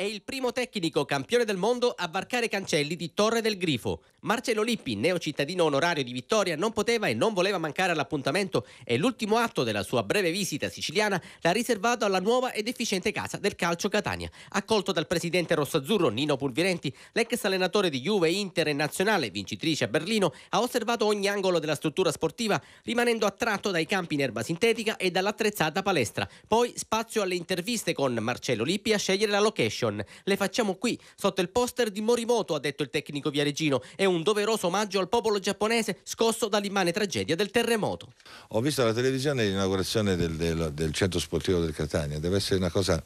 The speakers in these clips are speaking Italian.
È il primo tecnico campione del mondo a varcare cancelli di Torre del Grifo. Marcello Lippi, neo cittadino onorario di Vittoria, non poteva e non voleva mancare all'appuntamento e l'ultimo atto della sua breve visita siciliana l'ha riservato alla nuova ed efficiente casa del calcio Catania. Accolto dal presidente rossazzurro Nino Pulvirenti, l'ex allenatore di Juve Inter e Nazionale, vincitrice a Berlino, ha osservato ogni angolo della struttura sportiva, rimanendo attratto dai campi in erba sintetica e dall'attrezzata palestra. Poi spazio alle interviste con Marcello Lippi a scegliere la location Edition. Le facciamo qui, sotto il poster di Morimoto, ha detto il tecnico viareggino. È un doveroso omaggio al popolo giapponese scosso dall'immane tragedia del terremoto. Ho visto alla televisione l'inaugurazione del, del, del centro sportivo del Catania. Deve essere una cosa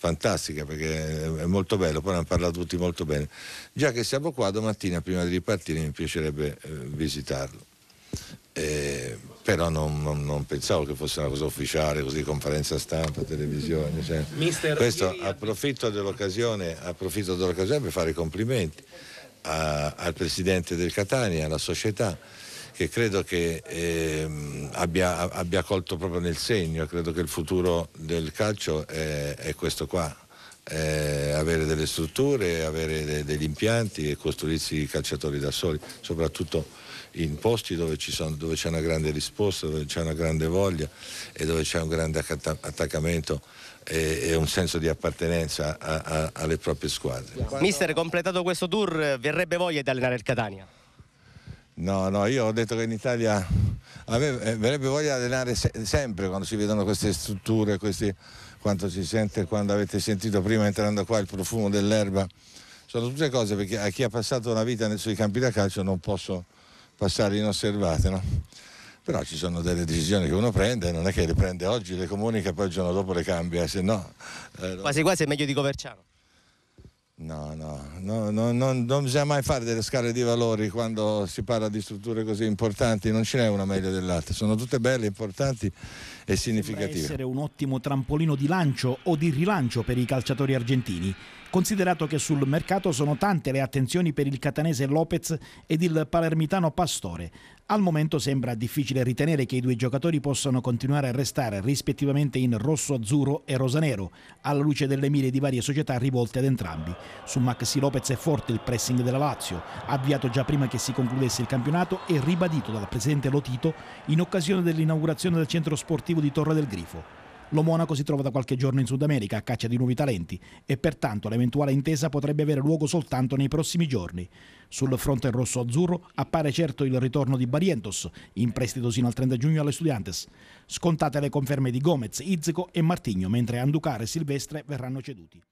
fantastica perché è molto bello, poi ne hanno parlato tutti molto bene. Già che siamo qua domattina prima di ripartire mi piacerebbe eh, visitarlo. Eh, però non, non, non, pensavo che fosse una cosa ufficiale, così conferenza stampa, televisione. Cioè. Questo approfitto, dell'occasione, approfitto dell'occasione per fare i complimenti a, al presidente del Catania, alla società che credo che eh, abbia, abbia, colto proprio nel segno, credo che il futuro del calcio è, è questo qua, eh, avere delle strutture, avere de- degli impianti e costruirsi i calciatori da soli, soprattutto in posti dove, sono, dove, c'è una grande risposta, dove c'è una grande voglia e dove c'è un grande attaccamento e, e un senso di appartenenza a, a, alle proprie squadre. Mister, completato questo tour, verrebbe voglia di allenare il Catania? No, no, io ho detto che in Italia eh, verrebbe voglia di allenare se sempre quando si vedono queste strutture, questi, quanto si sente, quando avete sentito prima entrando qua il profumo dell'erba. Sono tutte cose perché a chi ha passato una vita sui campi da calcio non posso passare inosservate. No? Però ci sono delle decisioni che uno prende, non è che le prende oggi, le comunica, poi il giorno dopo le cambia, se no... Eh, quasi quasi è meglio di Coverciano. No, no, no, no, non, non bisogna mai fare delle scale di valori quando si parla di strutture così importanti, non ce n'è una meglio dell'altra, sono tutte belle, importanti e significative. Può essere un ottimo trampolino di lancio o di rilancio per i calciatori argentini, considerato che sul mercato sono tante le attenzioni per il catanese Lopez ed il palermitano Pastore. Al momento sembra difficile ritenere che i due giocatori possano continuare a restare rispettivamente in rosso-azzurro e rosanero, alla luce delle mire di varie società rivolte ad entrambi. Su Maxi Lopez è forte il pressing della Lazio, avviato già prima che si concludesse il campionato e ribadito dal presidente Lotito in occasione dell'inaugurazione del centro sportivo di Torre del Grifo. Lo Monaco si trova da qualche giorno in Sud America a caccia di nuovi talenti e pertanto l'eventuale intesa potrebbe avere luogo soltanto nei prossimi giorni. Sul fronte rosso-azzurro appare certo il ritorno di Barrientos, in prestito sino al 30 giugno alle Studiantes. Scontate le conferme di Gomez, Izzico e Martigno, mentre Anducare e Silvestre verranno ceduti.